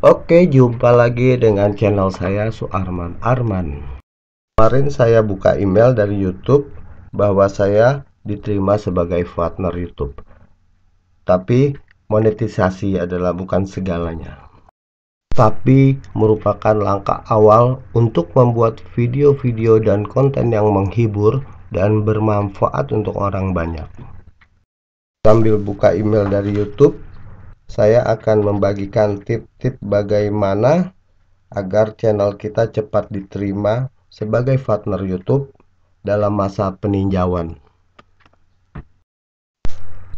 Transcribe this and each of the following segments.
Oke, jumpa lagi dengan channel saya Suarman Arman. Kemarin saya buka email dari YouTube bahwa saya diterima sebagai partner YouTube. Tapi monetisasi adalah bukan segalanya. Tapi merupakan langkah awal untuk membuat video-video dan konten yang menghibur dan bermanfaat untuk orang banyak. Sambil buka email dari YouTube, saya akan membagikan tip-tip bagaimana agar channel kita cepat diterima sebagai partner YouTube dalam masa peninjauan.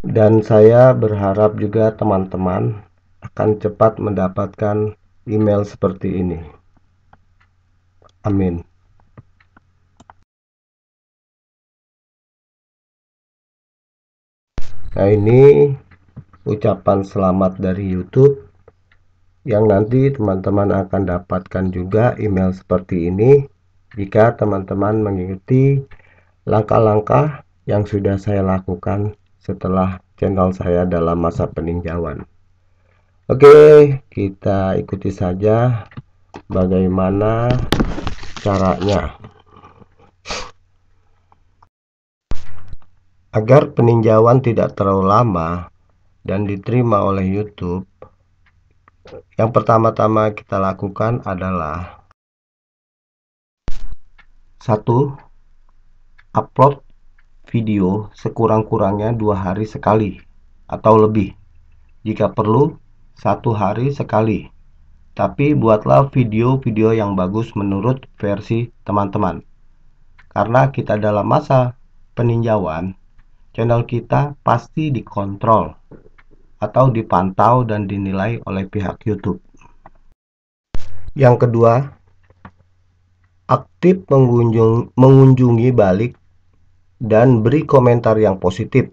Dan saya berharap juga teman-teman akan cepat mendapatkan email seperti ini. Amin. Nah ini ucapan selamat dari YouTube yang nanti teman-teman akan dapatkan juga email seperti ini jika teman-teman mengikuti langkah-langkah yang sudah saya lakukan setelah channel saya dalam masa peninjauan. Oke, kita ikuti saja bagaimana caranya. Agar peninjauan tidak terlalu lama, dan diterima oleh YouTube, yang pertama-tama kita lakukan adalah satu upload video sekurang-kurangnya dua hari sekali atau lebih jika perlu satu hari sekali tapi buatlah video-video yang bagus menurut versi teman-teman karena kita dalam masa peninjauan channel kita pasti dikontrol atau dipantau dan dinilai oleh pihak YouTube. Yang kedua, aktif mengunjung, mengunjungi balik dan beri komentar yang positif.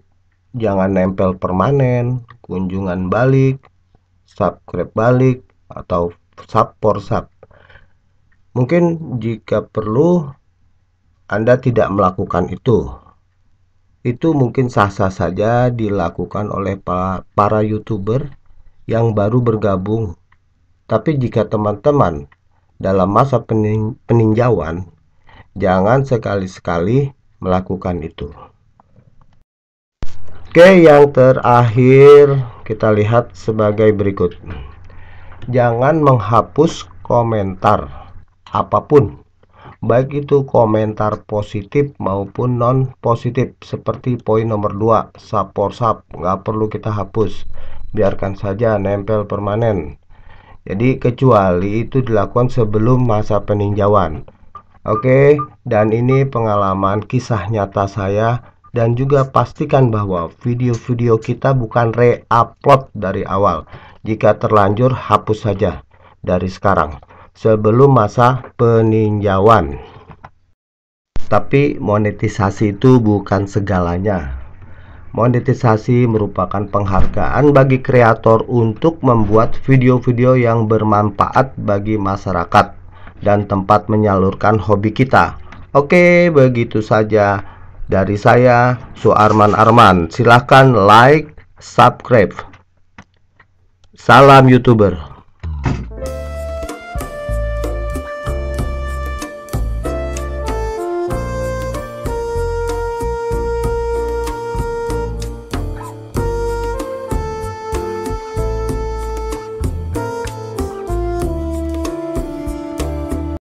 Jangan nempel permanen, kunjungan balik, subscribe balik, atau support sub. Mungkin jika perlu, Anda tidak melakukan itu itu mungkin sah-sah saja dilakukan oleh para, youtuber yang baru bergabung. Tapi jika teman-teman dalam masa peninjauan, jangan sekali-sekali melakukan itu. Oke, yang terakhir kita lihat sebagai berikut. Jangan menghapus komentar apapun baik itu komentar positif maupun non positif seperti poin nomor 2 support sub nggak perlu kita hapus biarkan saja nempel permanen jadi kecuali itu dilakukan sebelum masa peninjauan Oke dan ini pengalaman kisah nyata saya dan juga pastikan bahwa video-video kita bukan re-upload dari awal. Jika terlanjur, hapus saja dari sekarang sebelum masa peninjauan. Tapi monetisasi itu bukan segalanya. Monetisasi merupakan penghargaan bagi kreator untuk membuat video-video yang bermanfaat bagi masyarakat dan tempat menyalurkan hobi kita. Oke, begitu saja dari saya, Suarman Arman. Silahkan like, subscribe. Salam YouTuber.